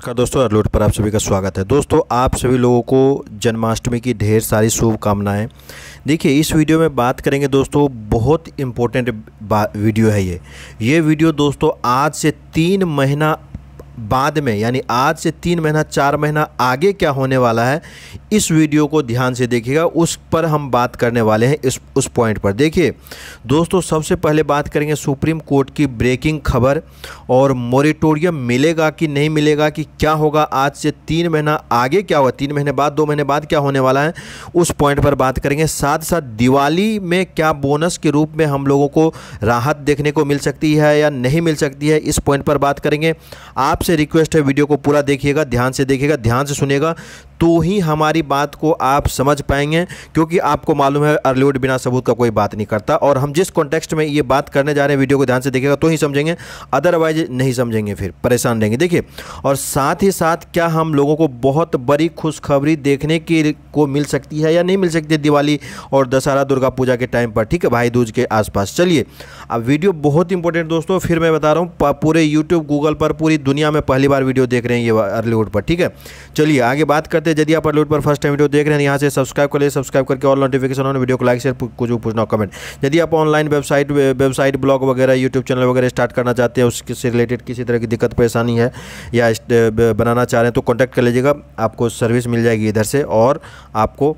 नमस्कार दोस्तों अरलोट पर आप सभी का स्वागत है दोस्तों आप सभी लोगों को जन्माष्टमी की ढेर सारी शुभकामनाएं देखिए इस वीडियो में बात करेंगे दोस्तों बहुत इम्पोर्टेंट वीडियो है ये ये वीडियो दोस्तों आज से तीन महीना बाद में यानी आज से तीन महीना चार महीना आगे क्या होने वाला है इस वीडियो को ध्यान से देखिएगा उस पर हम बात करने वाले हैं इस उस पॉइंट पर देखिए दोस्तों सबसे पहले बात करेंगे सुप्रीम कोर्ट की ब्रेकिंग खबर और मोरिटोरियम मिलेगा कि नहीं मिलेगा कि क्या होगा आज से तीन महीना आगे क्या होगा तीन महीने बाद दो महीने बाद क्या होने वाला है उस पॉइंट पर बात करेंगे साथ साथ दिवाली में क्या बोनस के रूप में हम लोगों को राहत देखने को मिल सकती है या नहीं मिल सकती है इस पॉइंट पर बात करेंगे आपसे से रिक्वेस्ट है वीडियो को पूरा देखिएगा ध्यान से देखिएगा ध्यान से सुनेगा तो ही हमारी बात को आप समझ पाएंगे क्योंकि आपको मालूम है अर्लीवुड बिना सबूत का कोई बात नहीं करता और हम जिस कॉन्टेक्स्ट में ये बात करने जा रहे हैं वीडियो को ध्यान से देखेगा तो ही समझेंगे अदरवाइज नहीं समझेंगे फिर परेशान रहेंगे देखिए और साथ ही साथ क्या हम लोगों को बहुत बड़ी खुशखबरी देखने की को मिल सकती है या नहीं मिल सकती दिवाली और दशहरा दुर्गा पूजा के टाइम पर ठीक है भाई दूज के आसपास चलिए अब वीडियो बहुत इंपॉर्टेंट दोस्तों फिर मैं बता रहा हूँ पूरे यूट्यूब गूगल पर पूरी दुनिया में पहली बार वीडियो देख रहे हैं ये अर्लीवुड पर ठीक है चलिए आगे बात करते लेते हैं यदि आप लूट पर फर्स्ट टाइम वीडियो देख रहे हैं यहाँ से सब्सक्राइब कर सब्सक्राइब करके ऑल नोटिफिकेशन ऑन वीडियो को लाइक शेयर कुछ पूछना कमेंट यदि आप ऑनलाइन वेबसाइट वेबसाइट ब्लॉग वगैरह यूट्यूब चैनल वगैरह स्टार्ट करना चाहते हैं उससे रिलेटेड किसी तरह की दिक्कत परेशानी है या बनाना चाह रहे हैं तो कॉन्टैक्ट कर लीजिएगा आपको सर्विस मिल जाएगी इधर से और आपको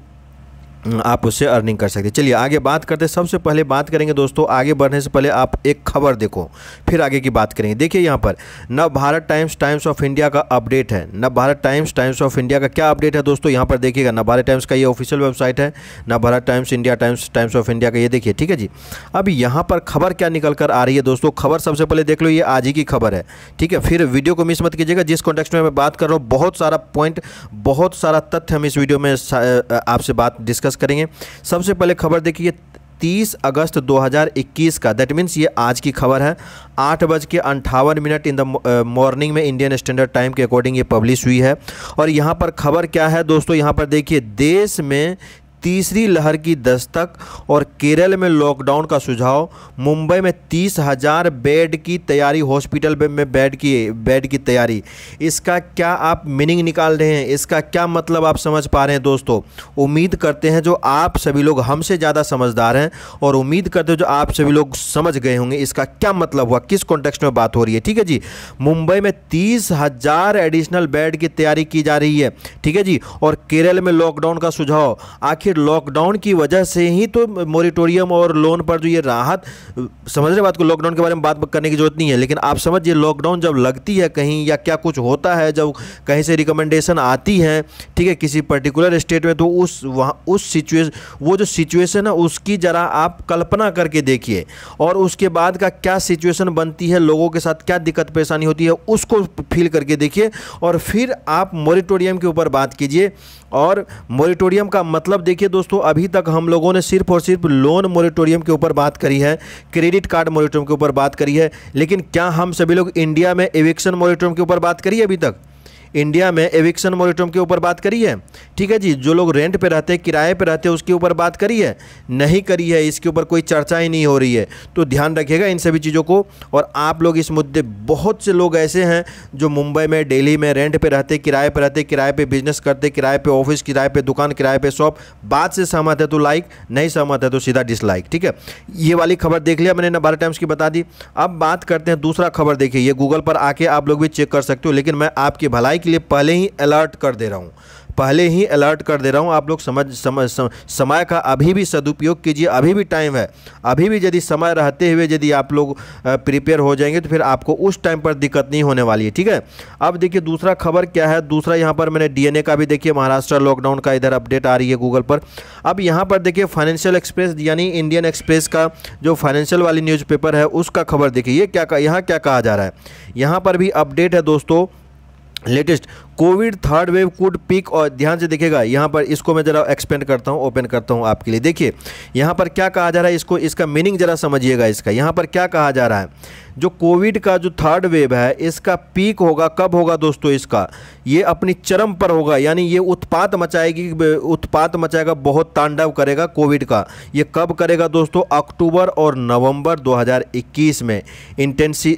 आप उससे अर्निंग कर सकते हैं चलिए आगे बात करते हैं सबसे पहले बात करेंगे दोस्तों आगे बढ़ने से पहले आप एक खबर देखो फिर आगे की बात करेंगे देखिए यहाँ पर Nav Bharat Times Times of India का अपडेट है Nav Bharat Times Times of India का क्या अपडेट है दोस्तों यहाँ पर देखिएगा नव भारत टाइम्स का ये ऑफिशियल वेबसाइट है Nav Bharat Times India Times Times of India का ये देखिए ठीक है जी अब यहाँ पर खबर क्या निकल कर आ रही है दोस्तों खबर सबसे पहले देख लो ये आज ही की खबर है ठीक है फिर वीडियो को मिस मत कीजिएगा जिस कॉन्टेक्स्ट में मैं बात कर रहा हूँ बहुत सारा पॉइंट बहुत सारा तथ्य हम इस वीडियो में आपसे बात डिस्कस डिस्कस करेंगे सबसे पहले खबर देखिए 30 अगस्त 2021 का दैट मीन्स ये आज की खबर है आठ बज के अंठावन मिनट इन द मॉर्निंग में इंडियन स्टैंडर्ड टाइम के अकॉर्डिंग ये पब्लिश हुई है और यहाँ पर खबर क्या है दोस्तों यहाँ पर देखिए देश में तीसरी लहर की दस्तक और केरल में लॉकडाउन का सुझाव मुंबई में तीस हज़ार बेड की तैयारी हॉस्पिटल में बेड की बेड की तैयारी इसका क्या आप मीनिंग निकाल रहे हैं इसका क्या मतलब आप समझ पा रहे हैं दोस्तों उम्मीद करते हैं जो आप सभी लोग हमसे ज़्यादा समझदार हैं और उम्मीद करते हैं जो आप सभी लोग समझ गए होंगे इसका क्या मतलब हुआ किस कॉन्टेक्स्ट में बात हो रही है ठीक है जी मुंबई में तीस हज़ार एडिशनल बेड की तैयारी की जा रही है ठीक है जी और केरल में लॉकडाउन का सुझाव आखिर सिर्फ लॉकडाउन की वजह से ही तो मोरिटोरियम और लोन पर जो ये राहत समझ रहे बात को लॉकडाउन के बारे में बात करने की जरूरत नहीं है लेकिन आप समझिए लॉकडाउन जब लगती है कहीं या क्या कुछ होता है जब कहीं से रिकमेंडेशन आती है ठीक है किसी पर्टिकुलर स्टेट में तो उस वहाँ उस सिचुएशन वो जो सिचुएशन है उसकी ज़रा आप कल्पना करके देखिए और उसके बाद का क्या सिचुएशन बनती है लोगों के साथ क्या दिक्कत परेशानी होती है उसको फील करके देखिए और फिर आप मोरिटोरियम के ऊपर बात कीजिए और मोरिटोरियम का मतलब देखिए दोस्तों अभी तक हम लोगों ने सिर्फ और सिर्फ लोन मोरिटोरियम के ऊपर बात करी है क्रेडिट कार्ड मोरिटोरियम के ऊपर बात करी है लेकिन क्या हम सभी लोग इंडिया में एविक्शन मोरिटोरियम के ऊपर बात करिए अभी तक इंडिया में एविक्सन मोरिटोम के ऊपर बात करी है ठीक है जी जो लोग रेंट पे रहते हैं किराए पे रहते हैं उसके ऊपर बात करी है नहीं करी है इसके ऊपर कोई चर्चा ही नहीं हो रही है तो ध्यान रखिएगा इन सभी चीज़ों को और आप लोग इस मुद्दे बहुत से लोग ऐसे हैं जो मुंबई में डेली में रेंट पर रहते किराए पर रहते किराए पर बिजनेस करते किराए पर ऑफिस किराए पर दुकान किराए पर शॉप बात से सहमत है तो लाइक नहीं सहमत है तो सीधा डिसलाइक ठीक है ये वाली खबर देख लिया मैंने नबारा टाइम्स की बता दी अब बात करते हैं दूसरा खबर देखिए ये गूगल पर आके आप लोग भी चेक कर सकते हो लेकिन मैं आपकी भलाई के लिए पहले ही अलर्ट कर दे रहा हूँ पहले ही अलर्ट कर दे रहा हूँ आप लोग समझ समय समय का अभी भी सदुपयोग कीजिए अभी भी टाइम है अभी भी यदि समय रहते हुए यदि आप लोग प्रिपेयर हो जाएंगे तो फिर आपको उस टाइम पर दिक्कत नहीं होने वाली है ठीक है अब देखिए दूसरा खबर क्या है दूसरा यहाँ पर मैंने डीएनए का भी देखिए महाराष्ट्र लॉकडाउन का इधर अपडेट आ रही है गूगल पर अब यहाँ पर देखिए फाइनेंशियल एक्सप्रेस यानी इंडियन एक्सप्रेस का जो फाइनेंशियल वाली न्यूज़पेपर है उसका खबर देखिए ये क्या यहाँ क्या कहा जा रहा है यहाँ पर भी अपडेट है दोस्तों latest covid third wave could peak और ध्यान से देखेगा यहाँ पर इसको मैं ज़रा एक्सपेंड करता हूँ ओपन करता हूँ आपके लिए देखिए यहाँ पर क्या कहा जा रहा है इसको इसका मीनिंग ज़रा समझिएगा इसका यहाँ पर क्या कहा जा रहा है जो कोविड का जो थर्ड वेव है इसका पीक होगा कब होगा दोस्तों इसका ये अपनी चरम पर होगा यानी ये उत्पात मचाएगी उत्पात मचाएगा बहुत तांडव करेगा कोविड का ये कब करेगा दोस्तों अक्टूबर और नवम्बर दो में इंटेंसी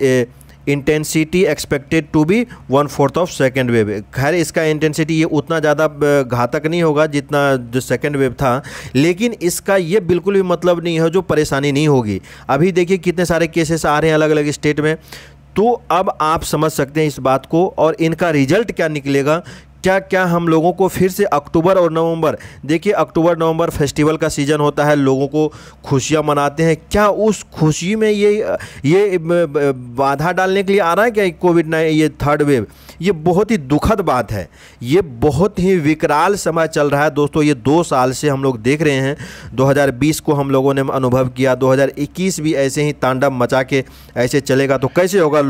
intensity expected to be one fourth of second wave खैर इसका इंटेंसिटी ये उतना ज़्यादा घातक नहीं होगा जितना जो सेकेंड वेव था लेकिन इसका ये बिल्कुल भी मतलब नहीं है जो परेशानी नहीं होगी अभी देखिए कितने सारे केसेस आ रहे हैं अलग अलग स्टेट में तो अब आप समझ सकते हैं इस बात को और इनका रिजल्ट क्या निकलेगा क्या क्या हम लोगों को फिर से अक्टूबर और नवंबर देखिए अक्टूबर नवंबर फेस्टिवल का सीज़न होता है लोगों को खुशियाँ मनाते हैं क्या उस खुशी में ये ये बाधा डालने के लिए आ रहा है क्या कोविड नाइन ये थर्ड वेव ये बहुत ही दुखद बात है ये बहुत ही विकराल समय चल रहा है दोस्तों ये दो साल से हम लोग देख रहे हैं 2020 को हम लोगों ने अनुभव किया 2021 भी ऐसे ही तांडव मचा के ऐसे चलेगा तो कैसे होगा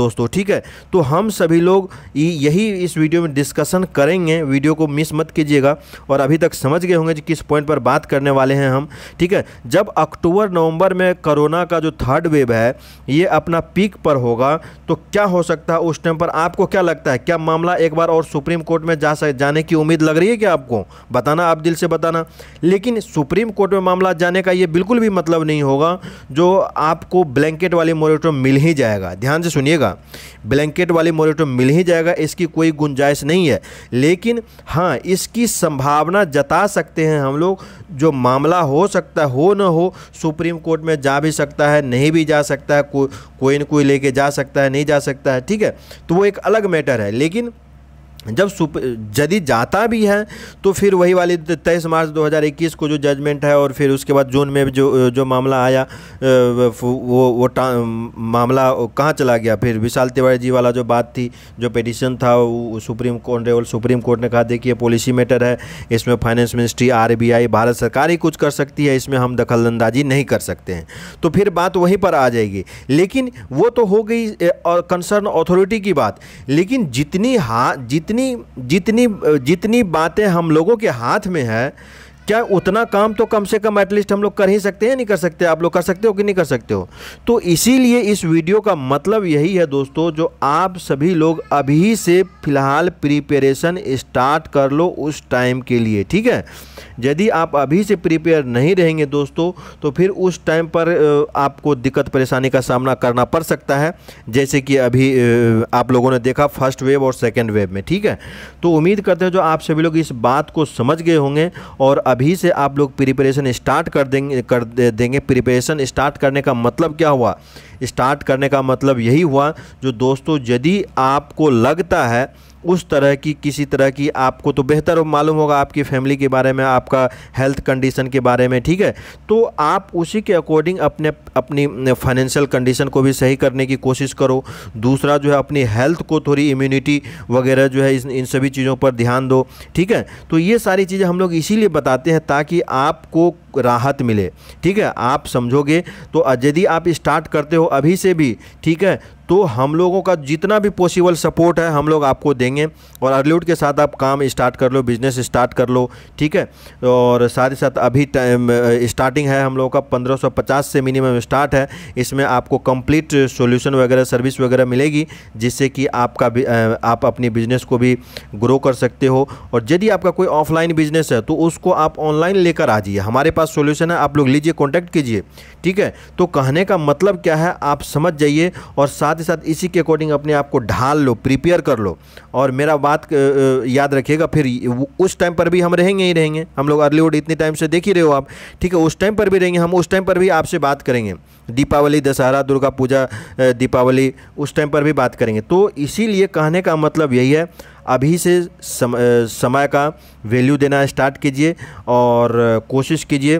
दोस्तों ठीक है तो हम सभी लोग यही इस वीडियो में डिस्कसन करेंगे वीडियो को मिस मत कीजिएगा और अभी तक समझ गए होंगे कि किस पॉइंट पर बात करने वाले हैं हम ठीक है जब अक्टूबर नवंबर में कोरोना का जो थर्ड वेव है ये अपना पीक पर होगा तो क्या हो सकता है उस टाइम पर आपको क्या लग लगता है क्या मामला एक बार और सुप्रीम कोर्ट में जा सक जाने की उम्मीद लग रही है क्या आपको बताना आप दिल से बताना लेकिन सुप्रीम कोर्ट में मामला जाने का ये बिल्कुल भी मतलब नहीं होगा जो आपको ब्लैंकेट वाली मोरेटो मिल ही जाएगा ध्यान से सुनिएगा ब्लैंकेट वाली मोरेटो मिल ही जाएगा इसकी कोई गुंजाइश नहीं है लेकिन हाँ इसकी संभावना जता सकते हैं हम लोग जो मामला हो सकता हो न हो सुप्रीम कोर्ट में जा भी सकता है नहीं भी जा सकता है को, कोई न कोई लेके जा सकता है नहीं जा सकता है ठीक है तो वो एक अलग मैटर बेटर है लेकिन जब सुप यदि जाता भी है तो फिर वही वाली तेईस मार्च 2021 को जो जजमेंट है और फिर उसके बाद जून में जो जो मामला आया वो वो मामला कहाँ चला गया फिर विशाल तिवारी जी वाला जो बात थी जो पिटिशन था वो सुप्रीम कोर्ट ने सुप्रीम कोर्ट ने कहा देखिए पॉलिसी मैटर है इसमें फाइनेंस मिनिस्ट्री आर भारत सरकार ही कुछ कर सकती है इसमें हम दखलंदाजी नहीं कर सकते हैं तो फिर बात वहीं पर आ जाएगी लेकिन वो तो हो गई कंसर्न अथॉरिटी की बात लेकिन जितनी हाँ जितनी जितनी जितनी जितनी बातें हम लोगों के हाथ में है क्या उतना काम तो कम से कम एटलीस्ट हम लोग कर ही सकते हैं नहीं कर सकते आप लोग कर सकते हो कि नहीं कर सकते हो तो इसीलिए इस वीडियो का मतलब यही है दोस्तों जो आप सभी लोग अभी से फ़िलहाल प्रिपरेशन स्टार्ट कर लो उस टाइम के लिए ठीक है यदि आप अभी से प्रिपेयर नहीं रहेंगे दोस्तों तो फिर उस टाइम पर आपको दिक्कत परेशानी का सामना करना पड़ सकता है जैसे कि अभी आप लोगों ने देखा फर्स्ट वेव और सेकेंड वेव में ठीक है तो उम्मीद करते हैं जो आप सभी लोग इस बात को समझ गए होंगे और अभी से आप लोग प्रिपरेशन स्टार्ट कर देंगे कर देंगे प्रिपरेशन स्टार्ट करने का मतलब क्या हुआ स्टार्ट करने का मतलब यही हुआ जो दोस्तों यदि आपको लगता है उस तरह की किसी तरह की आपको तो बेहतर मालूम होगा आपकी फैमिली के बारे में आपका हेल्थ कंडीशन के बारे में ठीक है तो आप उसी के अकॉर्डिंग अपने अपनी फाइनेंशियल कंडीशन को भी सही करने की कोशिश करो दूसरा जो है अपनी हेल्थ को थोड़ी इम्यूनिटी वगैरह जो है इन सभी चीज़ों पर ध्यान दो ठीक है तो ये सारी चीज़ें हम लोग इसीलिए बताते हैं ताकि आपको राहत मिले ठीक है आप समझोगे तो यदि आप स्टार्ट करते हो अभी से भी ठीक है तो हम लोगों का जितना भी पॉसिबल सपोर्ट है हम लोग आपको देंगे और अर्लीवुड के साथ आप काम स्टार्ट कर लो बिजनेस स्टार्ट कर लो ठीक है और साथ ही साथ अभी स्टार्टिंग है हम लोगों का 1550 से मिनिमम स्टार्ट है इसमें आपको कंप्लीट सॉल्यूशन वगैरह सर्विस वगैरह मिलेगी जिससे कि आपका आप अपनी बिजनेस को भी ग्रो कर सकते हो और यदि आपका कोई ऑफलाइन बिजनेस है तो उसको आप ऑनलाइन लेकर आ जाइए हमारे पास पास सोल्यूशन है आप लोग लीजिए कॉन्टैक्ट कीजिए ठीक है तो कहने का मतलब क्या है आप समझ जाइए और साथ ही साथ इसी के अकॉर्डिंग अपने आप को ढाल लो प्रिपेयर कर लो और मेरा बात याद रखिएगा फिर उस टाइम पर भी हम रहेंगे ही रहेंगे हम लोग अर्लीवुड इतने टाइम से देख ही रहे हो आप ठीक है उस टाइम पर भी रहेंगे हम उस टाइम पर भी आपसे बात करेंगे दीपावली दशहरा दुर्गा पूजा दीपावली उस टाइम पर भी बात करेंगे तो इसीलिए कहने का मतलब यही है अभी से सम, समय का वैल्यू देना स्टार्ट कीजिए और कोशिश कीजिए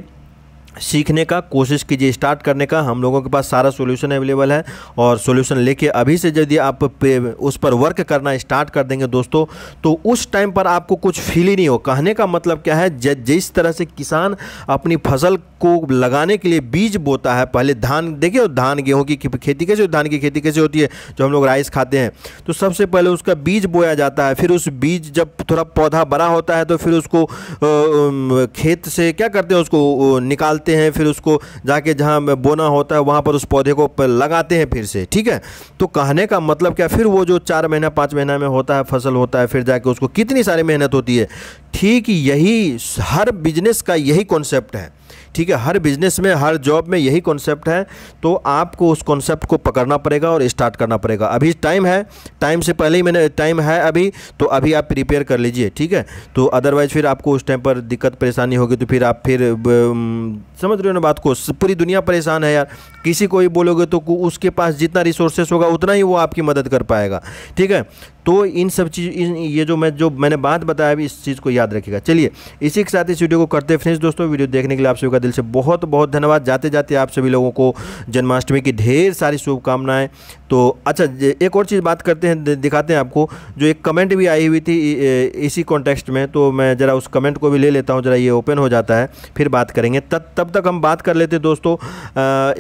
सीखने का कोशिश कीजिए स्टार्ट करने का हम लोगों के पास सारा सोल्यूशन अवेलेबल है और सोल्यूशन लेके अभी से यदि आप उस पर वर्क करना स्टार्ट कर देंगे दोस्तों तो उस टाइम पर आपको कुछ फील ही नहीं हो कहने का मतलब क्या है जिस तरह से किसान अपनी फसल को लगाने के लिए बीज बोता है पहले धान देखिए धान गेहूँ की खेती कैसे धान की खेती कैसे होती है जो हम लोग राइस खाते हैं तो सबसे पहले उसका बीज बोया जाता है फिर उस बीज जब थोड़ा पौधा बड़ा होता है तो फिर उसको खेत से क्या करते हैं उसको निकालते निकालते हैं फिर उसको जाके जहाँ बोना होता है वहाँ पर उस पौधे को लगाते हैं फिर से ठीक है तो कहने का मतलब क्या फिर वो जो चार महीना पाँच महीना में होता है फसल होता है फिर जाके उसको कितनी सारी मेहनत होती है ठीक यही हर बिजनेस का यही कॉन्सेप्ट है ठीक है हर बिजनेस में हर जॉब में यही कॉन्सेप्ट है तो आपको उस कॉन्सेप्ट को पकड़ना पड़ेगा और स्टार्ट करना पड़ेगा अभी टाइम है टाइम से पहले ही मैंने टाइम है अभी तो अभी आप प्रिपेयर कर लीजिए ठीक है तो अदरवाइज़ फिर आपको उस टाइम पर दिक्कत परेशानी होगी तो फिर आप फिर समझ रहे हो ना बात को पूरी दुनिया परेशान है यार किसी को भी बोलोगे तो उसके पास जितना रिसोर्सेस होगा उतना ही वो आपकी मदद कर पाएगा ठीक है तो इन सब चीज़ इन ये जो मैं जो मैंने बात बताया अभी इस चीज़ को याद रखिएगा चलिए इसी के साथ इस वीडियो को करते फ्रेंड्स दोस्तों वीडियो देखने के लिए आप सभी का दिल से बहुत बहुत धन्यवाद जाते जाते आप सभी लोगों को जन्माष्टमी की ढेर सारी शुभकामनाएँ तो अच्छा एक और चीज़ बात करते हैं दिखाते हैं आपको जो एक कमेंट भी आई हुई थी इसी कॉन्टेक्स्ट में तो मैं ज़रा उस कमेंट को भी ले लेता हूँ ज़रा ये ओपन हो जाता है फिर बात करेंगे तब तब तक हम बात कर लेते दोस्तों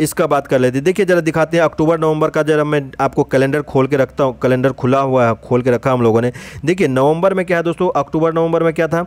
इसका बात कर लेते हैं देखिए ज़रा दिखाते हैं अक्टूबर नवंबर का जरा मैं आपको कैलेंडर खोल के रखता हूँ कैलेंडर खुला हुआ है खोल के रखा हम लोगों ने देखिए नवंबर में क्या है दोस्तों अक्टूबर नवंबर में क्या था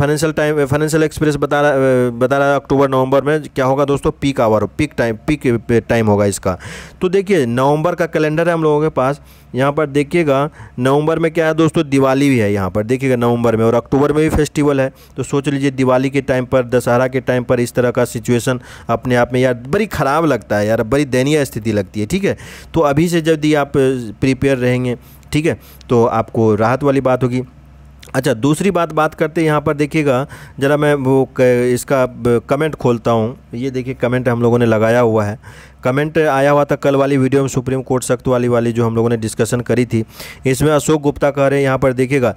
फाइनेंशियल टाइम फाइनेंशियल एक्सप्रेस बता रहा बता रहा है अक्टूबर नवंबर में क्या होगा दोस्तों peak hour peak time peak time होगा इसका तो देखिए नवंबर का कैलेंडर है हम लोगों के पास यहाँ पर देखिएगा नवंबर में क्या है दोस्तों दिवाली भी है यहाँ पर देखिएगा नवंबर में और अक्टूबर में भी फेस्टिवल है तो सोच लीजिए दिवाली के टाइम पर दशहरा के टाइम पर इस तरह का सिचुएशन अपने आप में यार बड़ी ख़राब लगता है यार बड़ी दयनीय स्थिति लगती है ठीक है तो अभी से जब आप प्रिपेयर रहेंगे ठीक है तो आपको राहत वाली बात होगी अच्छा दूसरी बात बात करते हैं यहाँ पर देखिएगा ज़रा मैं वो इसका कमेंट खोलता हूँ ये देखिए कमेंट हम लोगों ने लगाया हुआ है कमेंट आया हुआ था कल वाली वीडियो में सुप्रीम कोर्ट सख्त वाली वाली जो हम लोगों ने डिस्कशन करी थी इसमें अशोक गुप्ता कह रहे हैं यहाँ पर देखिएगा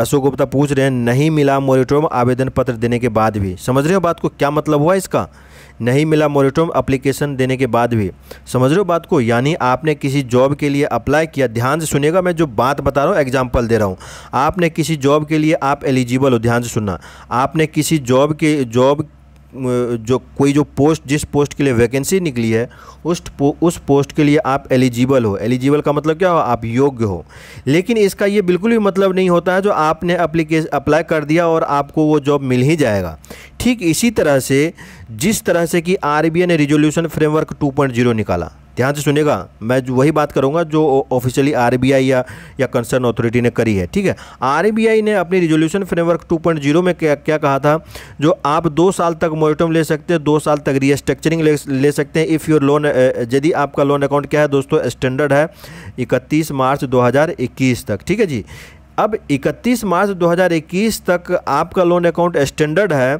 अशोक गुप्ता पूछ रहे हैं नहीं मिला मोरिटोरियम आवेदन पत्र देने के बाद भी समझ रहे हो बात को क्या मतलब हुआ इसका नहीं मिला मोरिटोरियम अप्लीकेशन देने के बाद भी समझ रहे हो बात को यानी आपने किसी जॉब के लिए अप्लाई किया ध्यान से सुनेगा मैं जो बात बता रहा हूँ एग्जाम्पल दे रहा हूँ आपने किसी जॉब के लिए आप एलिजिबल हो ध्यान से सुनना आपने किसी जॉब के जॉब जो कोई जो पोस्ट जिस पोस्ट के लिए वैकेंसी निकली है उस पो, उस पोस्ट के लिए आप एलिजिबल हो एलिजिबल का मतलब क्या हो आप योग्य हो लेकिन इसका ये बिल्कुल भी मतलब नहीं होता है जो आपने अप्लीकेश अप्लाई कर दिया और आपको वो जॉब मिल ही जाएगा ठीक इसी तरह से जिस तरह से कि आर ने रिजोल्यूशन फ्रेमवर्क टू निकाला ध्यान से सुनेगा मैं वही बात करूँगा जो ऑफिशियली आरबीआई या या कंसर्न अथॉरिटी ने करी है ठीक है आरबीआई ने अपनी रिजोल्यूशन फ्रेमवर्क 2.0 में क्या क्या कहा था जो आप दो साल तक मोरिटम ले सकते हैं दो साल तक रीस्ट्रक्चरिंग ले, ले सकते हैं इफ़ योर लोन यदि आपका लोन अकाउंट क्या है दोस्तों स्टैंडर्ड है इकतीस मार्च दो तक ठीक है जी अब इकतीस मार्च दो तक आपका लोन अकाउंट स्टैंडर्ड है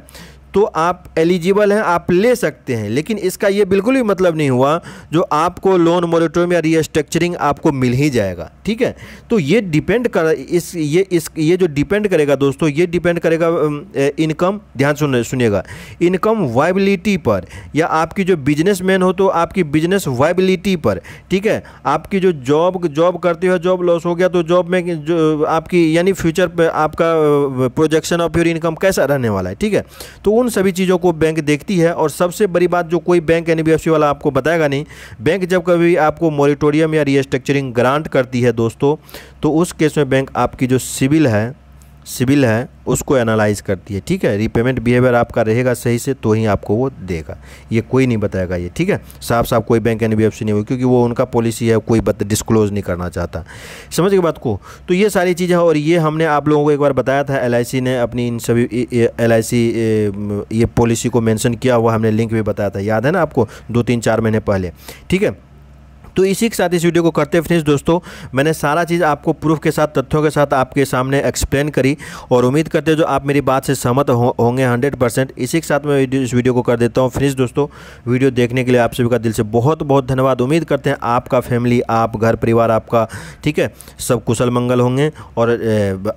तो आप एलिजिबल हैं आप ले सकते हैं लेकिन इसका ये बिल्कुल भी मतलब नहीं हुआ जो आपको लोन मोरेटोरियम या रीस्ट्रक्चरिंग आपको मिल ही जाएगा ठीक है तो ये डिपेंड कर इस ये इस ये जो डिपेंड करेगा दोस्तों ये डिपेंड करेगा इनकम ध्यान सुन सुनिएगा इनकम वाइबिलिटी पर या आपकी जो बिजनेस मैन हो तो आपकी बिजनेस वाइबिलिटी पर ठीक है आपकी जो जॉब जॉब करते हो जॉब लॉस हो गया तो जॉब में जो आपकी यानी फ्यूचर पर आपका प्रोजेक्शन ऑफ योर इनकम कैसा रहने वाला है ठीक है तो उन सभी चीज़ों को बैंक देखती है और सबसे बड़ी बात जो कोई बैंक एन वाला आपको बताएगा नहीं बैंक जब कभी आपको मॉरिटोरियम या रिस्ट्रक्चरिंग ग्रांट करती है दोस्तों तो उस केस में बैंक आपकी जो सिविल है सिविल है उसको एनालाइज करती है ठीक है रीपेमेंट बिहेवियर आपका रहेगा सही से तो ही आपको वो देगा ये कोई नहीं बताएगा ये ठीक है साफ साफ कोई बैंक एन नहीं हुई क्योंकि वो उनका पॉलिसी है कोई बता डिस्क्लोज नहीं करना चाहता समझ गए बात को तो ये सारी चीज़ें और ये हमने आप लोगों को एक बार बताया था एल ने अपनी इन सभी एल ये पॉलिसी को मैंसन किया हुआ हमने लिंक भी बताया था याद है ना आपको दो तीन चार महीने पहले ठीक है तो इसी के साथ इस वीडियो को करते फिनिश दोस्तों मैंने सारा चीज़ आपको प्रूफ के साथ तथ्यों के साथ आपके सामने एक्सप्लेन करी और उम्मीद करते जो आप मेरी बात से सहमत हो, होंगे हंड्रेड परसेंट इसी के साथ मैं इस वीडियो को कर देता हूँ फिनिश दोस्तों वीडियो देखने के लिए आप सभी का दिल से बहुत बहुत धन्यवाद उम्मीद करते हैं आपका फैमिली आप घर परिवार आपका ठीक है सब कुशल मंगल होंगे और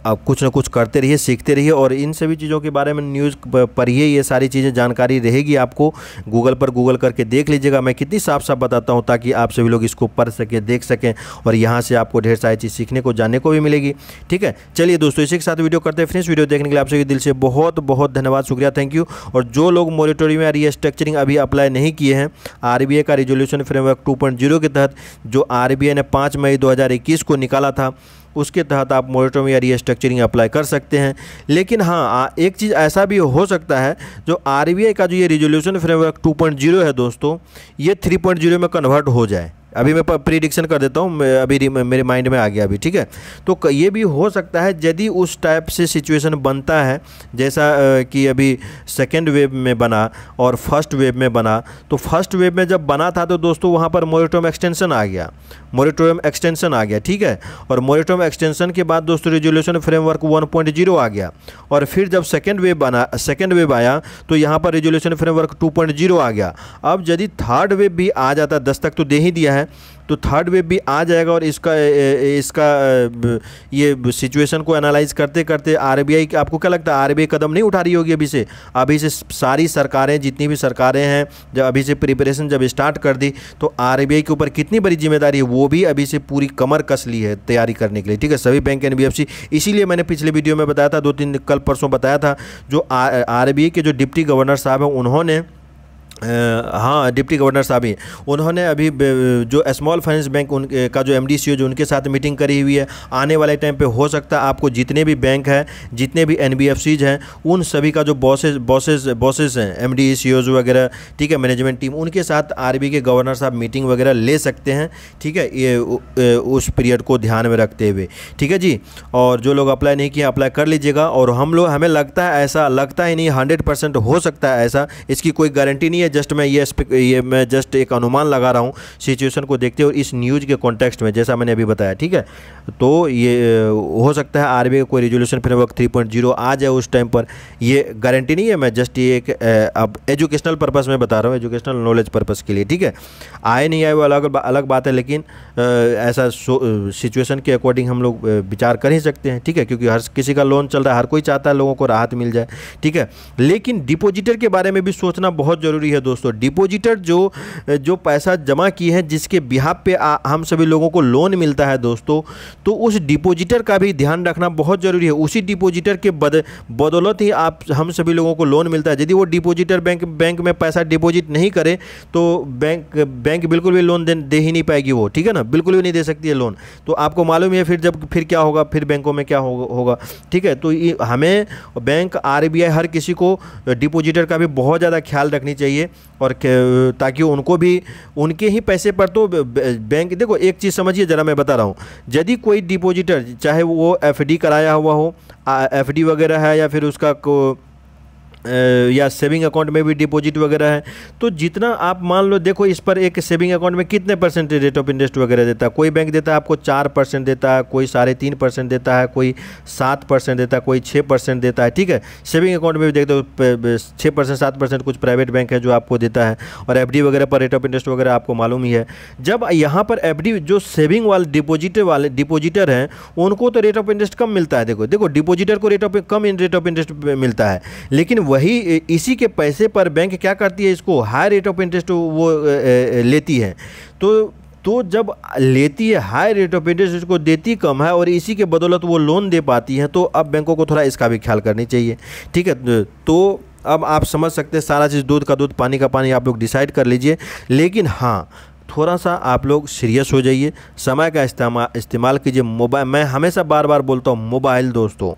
आप कुछ ना कुछ करते रहिए सीखते रहिए और इन सभी चीज़ों के बारे में न्यूज़ पढ़िए ये सारी चीज़ें जानकारी रहेगी आपको गूगल पर गूगल करके देख लीजिएगा मैं कितनी साफ साफ बताता हूँ ताकि आप सभी लोग इसको पढ़ सकें देख सकें और यहाँ से आपको ढेर सारी चीज़ सीखने को जानने को भी मिलेगी ठीक है चलिए दोस्तों इसी के साथ वीडियो करते हैं फ्रेंड्स वीडियो देखने के लिए आप सभी दिल से बहुत बहुत धन्यवाद शुक्रिया थैंक यू और जो लोग मॉरिटोरी में रीस्ट्रक्चरिंग अभी अप्लाई नहीं किए हैं आर का रिजोल्यूशन फ्रेमवर्क टू के तहत जो आर ने पाँच मई दो को निकाला था उसके तहत आप मोरिटोम या रीस्ट्रक्चरिंग अप्लाई कर सकते हैं लेकिन हाँ एक चीज़ ऐसा भी हो सकता है जो आर का जो ये रिजोल्यूशन फ्रेमवर्क 2.0 है दोस्तों ये 3.0 में कन्वर्ट हो जाए अभी मैं प्रिडिक्शन कर देता हूँ अभी मेरे माइंड में आ गया अभी ठीक है तो ये भी हो सकता है यदि उस टाइप से सिचुएशन बनता है जैसा कि अभी सेकेंड वेव में बना और फर्स्ट वेव में बना तो फर्स्ट वेव में जब बना था तो दोस्तों वहाँ पर मोरिटोम एक्सटेंशन आ गया मोरिटोम एक्सटेंशन आ गया ठीक है और मोरिटोम एक्सटेंशन के बाद दोस्तों रेजोल्यूशन फ्रेमवर्क वन आ गया और फिर जब सेकेंड वेव बना सेकेंड वेव आया तो यहाँ पर रेजोल्यूशन फ्रेमवर्क टू आ गया अब यदि थर्ड वेव भी आ जाता दस तक तो दे ही दिया है है तो थर्ड वेव भी आ जाएगा और इसका इसका ये सिचुएशन को एनालाइज करते करते आरबीआई आपको क्या लगता है आरबीआई कदम नहीं उठा रही होगी अभी से अभी से सारी सरकारें जितनी भी सरकारें हैं जब अभी से प्रिपरेशन जब स्टार्ट कर दी तो आरबीआई के ऊपर कितनी बड़ी जिम्मेदारी है वो भी अभी से पूरी कमर कस ली है तैयारी करने के लिए ठीक है सभी बैंक एन इसीलिए मैंने पिछले वीडियो में बताया था दो तीन कल परसों बताया था जो आर के जो डिप्टी गवर्नर साहब हैं उन्होंने हाँ डिप्टी गवर्नर साहब ही उन्होंने अभी जो स्मॉल फाइनेंस बैंक उन का जो एम डी जो उनके साथ मीटिंग करी हुई है आने वाले टाइम पे हो सकता है आपको जितने भी बैंक हैं जितने भी एन हैं उन सभी का जो बॉसेज बॉसेज बॉसेज हैं एम डी वगैरह ठीक है मैनेजमेंट टीम उनके साथ आर के गवर्नर साहब मीटिंग वगैरह ले सकते हैं ठीक है ये उस पीरियड को ध्यान में रखते हुए ठीक है जी और जो लोग अप्लाई नहीं किए अप्लाई कर लीजिएगा और हम लोग हमें लगता है ऐसा लगता ही नहीं हंड्रेड हो सकता है ऐसा इसकी कोई गारंटी नहीं है है जस्ट मैं ये ये मैं जस्ट एक अनुमान लगा रहा हूँ सिचुएशन को देखते हुए इस न्यूज़ के कॉन्टेक्स्ट में जैसा मैंने अभी बताया ठीक है तो ये हो सकता है आर का कोई resolution framework three point zero आ जाए उस टाइम पर ये गारंटी नहीं है मैं जस्ट ये एक अब एजुकेशनल पर्पज़ में बता रहा हूँ एजुकेशनल नॉलेज पर्पज़ के लिए ठीक है आए नहीं आए वो अलग अलग बात है लेकिन ऐसा सिचुएशन के अकॉर्डिंग हम लोग विचार कर ही सकते हैं ठीक है क्योंकि हर किसी का लोन चल रहा है हर कोई चाहता है लोगों को राहत मिल जाए ठीक है लेकिन डिपोजिटर के बारे में भी सोचना बहुत ज़रूरी है है दोस्तों डिपोजिटर जो जो पैसा जमा किए हैं जिसके बिहाब पे आ, हम सभी लोगों को लोन मिलता है दोस्तों तो उस डिपोजिटर का भी ध्यान रखना बहुत ज़रूरी है उसी डिपोजिटर के बद बदौलत ही आप हम सभी लोगों को लोन मिलता है यदि वो डिपोजिटर बैंक बैंक में पैसा डिपोजिट नहीं करे तो बैंक बैंक बिल्कुल भी लोन दे, दे ही नहीं पाएगी वो ठीक है ना बिल्कुल भी नहीं दे सकती है लोन तो आपको मालूम है फिर जब फिर क्या होगा फिर बैंकों में क्या होगा ठीक है तो हमें बैंक आर हर किसी को डिपोजिटर का भी बहुत ज़्यादा ख्याल रखनी चाहिए और ताकि उनको भी उनके ही पैसे पर तो बैंक देखो एक चीज़ समझिए ज़रा मैं बता रहा हूँ यदि कोई डिपोजिटर चाहे वो एफडी कराया हुआ हो एफडी वगैरह है या फिर उसका को या सेविंग अकाउंट में भी डिपॉजिट वगैरह है तो जितना आप मान लो देखो इस पर एक सेविंग अकाउंट में कितने परसेंटेज रेट ऑफ इंटरेस्ट वगैरह देता है कोई बैंक देता है आपको चार परसेंट देता है कोई साढ़े तीन परसेंट देता है कोई सात परसेंट देता है कोई छः परसेंट देता है ठीक है सेविंग अकाउंट में भी देखते हो छः परसेंट सात परसेंट कुछ प्राइवेट बैंक है जो आपको देता है और एफ वगैरह पर रेट ऑफ इंटरेस्ट वगैरह आपको मालूम ही है जब यहाँ पर एफ जो सेविंग वाले डिपोजिटर वाले डिपोजिटर हैं उनको तो रेट ऑफ इंटरेस्ट कम मिलता है देखो देखो डिपोजिटर को रेट ऑफ कम रेट ऑफ इंटरेस्ट मिलता है लेकिन वही इसी के पैसे पर बैंक क्या करती है इसको हाई रेट ऑफ इंटरेस्ट वो लेती है तो तो जब लेती है हाई रेट ऑफ इंटरेस्ट इसको देती कम है और इसी के बदौलत वो लोन दे पाती है तो अब बैंकों को थोड़ा इसका भी ख्याल करनी चाहिए ठीक है तो अब आप समझ सकते हैं सारा चीज़ दूध का दूध पानी का पानी आप लोग डिसाइड कर लीजिए लेकिन हाँ थोड़ा सा आप लोग सीरियस हो जाइए समय का इस्तेमाल इस्तेमाल कीजिए मोबाइल मैं हमेशा बार बार बोलता हूँ मोबाइल दोस्तों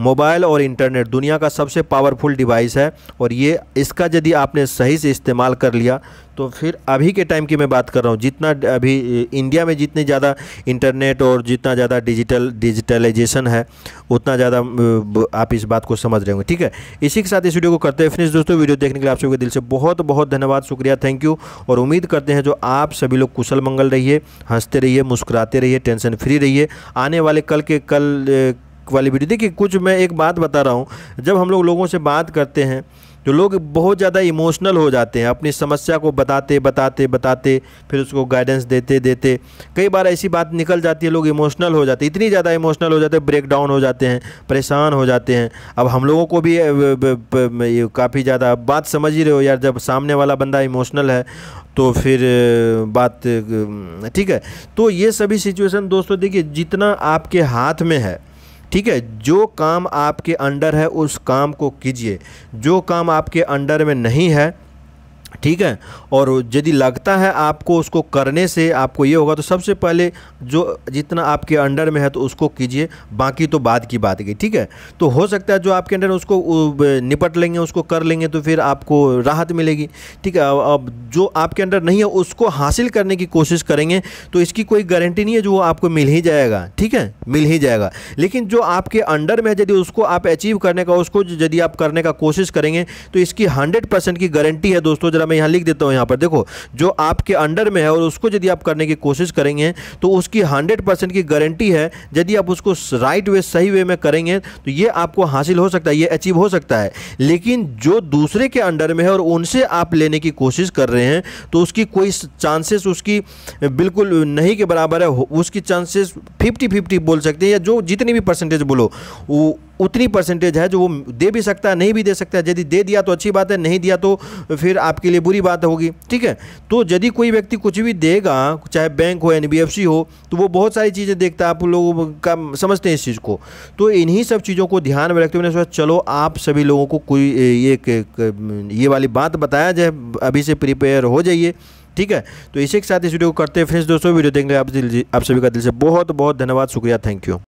मोबाइल और इंटरनेट दुनिया का सबसे पावरफुल डिवाइस है और ये इसका यदि आपने सही से इस्तेमाल कर लिया तो फिर अभी के टाइम की मैं बात कर रहा हूँ जितना अभी इंडिया में जितनी ज़्यादा इंटरनेट और जितना ज़्यादा डिजिटल डिजिटलाइजेशन है उतना ज़्यादा आप इस बात को समझ रहे होंगे ठीक है इसी के साथ इस वीडियो को करते हैं फिनिश दोस्तों वीडियो देखने के लिए आप सबके दिल से बहुत बहुत धन्यवाद शुक्रिया थैंक यू और उम्मीद करते हैं जो आप सभी लोग कुशल मंगल रहिए हंसते रहिए मुस्कुराते रहिए टेंशन फ्री रहिए आने वाले कल के कल वाली वीडियो देखिए कुछ मैं एक बात बता रहा हूँ जब हम लोग लोगों से बात करते हैं तो लोग बहुत ज़्यादा इमोशनल हो जाते हैं अपनी समस्या को बताते बताते बताते फिर उसको गाइडेंस देते देते कई बार ऐसी बात निकल जाती है लोग इमोशनल हो जाते हैं इतनी ज़्यादा इमोशनल हो जाते हैं ब्रेक डाउन हो जाते हैं परेशान हो जाते हैं अब हम लोगों को भी काफ़ी ज़्यादा बात समझ ही रहे हो यार जब सामने वाला बंदा इमोशनल है तो फिर बात ठीक है तो ये सभी सिचुएशन दोस्तों देखिए जितना आपके हाथ में है ठीक है जो काम आपके अंडर है उस काम को कीजिए जो काम आपके अंडर में नहीं है ठीक है और यदि लगता है आपको उसको करने से आपको ये होगा तो सबसे पहले जो जितना आपके अंडर में है तो उसको कीजिए बाकी तो बाद की बात गई ठीक है तो हो सकता है जो आपके अंडर उसको निपट लेंगे उसको कर लेंगे तो फिर आपको राहत मिलेगी ठीक है अब जो आपके अंडर नहीं है उसको हासिल करने की कोशिश करेंगे तो इसकी कोई गारंटी नहीं है जो आपको मिल ही जाएगा ठीक है मिल ही जाएगा लेकिन जो आपके अंडर में है यदि उसको आप अचीव करने का उसको यदि आप करने का कोशिश करेंगे तो इसकी हंड्रेड की गारंटी है दोस्तों जरा पूरा मैं यहाँ लिख देता हूँ यहाँ पर देखो जो आपके अंडर में है और उसको यदि आप करने की कोशिश करेंगे तो उसकी हंड्रेड परसेंट की गारंटी है यदि आप उसको राइट वे सही वे में करेंगे तो ये आपको हासिल हो सकता है ये अचीव हो सकता है लेकिन जो दूसरे के अंडर में है और उनसे आप लेने की कोशिश कर रहे हैं तो उसकी कोई चांसेस उसकी बिल्कुल नहीं के बराबर है उसकी चांसेस फिफ्टी फिफ्टी बोल सकते हैं या जो जितनी भी परसेंटेज बोलो वो उतनी परसेंटेज है जो वो दे भी सकता है नहीं भी दे सकता है यदि दे दिया तो अच्छी बात है नहीं दिया तो फिर आपके लिए बुरी बात होगी ठीक है तो यदि कोई व्यक्ति कुछ भी देगा चाहे बैंक हो एन हो तो वो बहुत सारी चीज़ें देखता है आप लोगों का समझते हैं इस चीज़ को तो इन्हीं सब चीज़ों को ध्यान में रखते हुए सोचा चलो आप सभी लोगों को कोई ये ये वाली बात बताया जाए अभी से प्रिपेयर हो जाइए ठीक है तो इसी के साथ इस वीडियो को करते हैं फ्रेंड्स दोस्तों वीडियो देखने आप दिल आप सभी का दिल से बहुत बहुत धन्यवाद शुक्रिया थैंक यू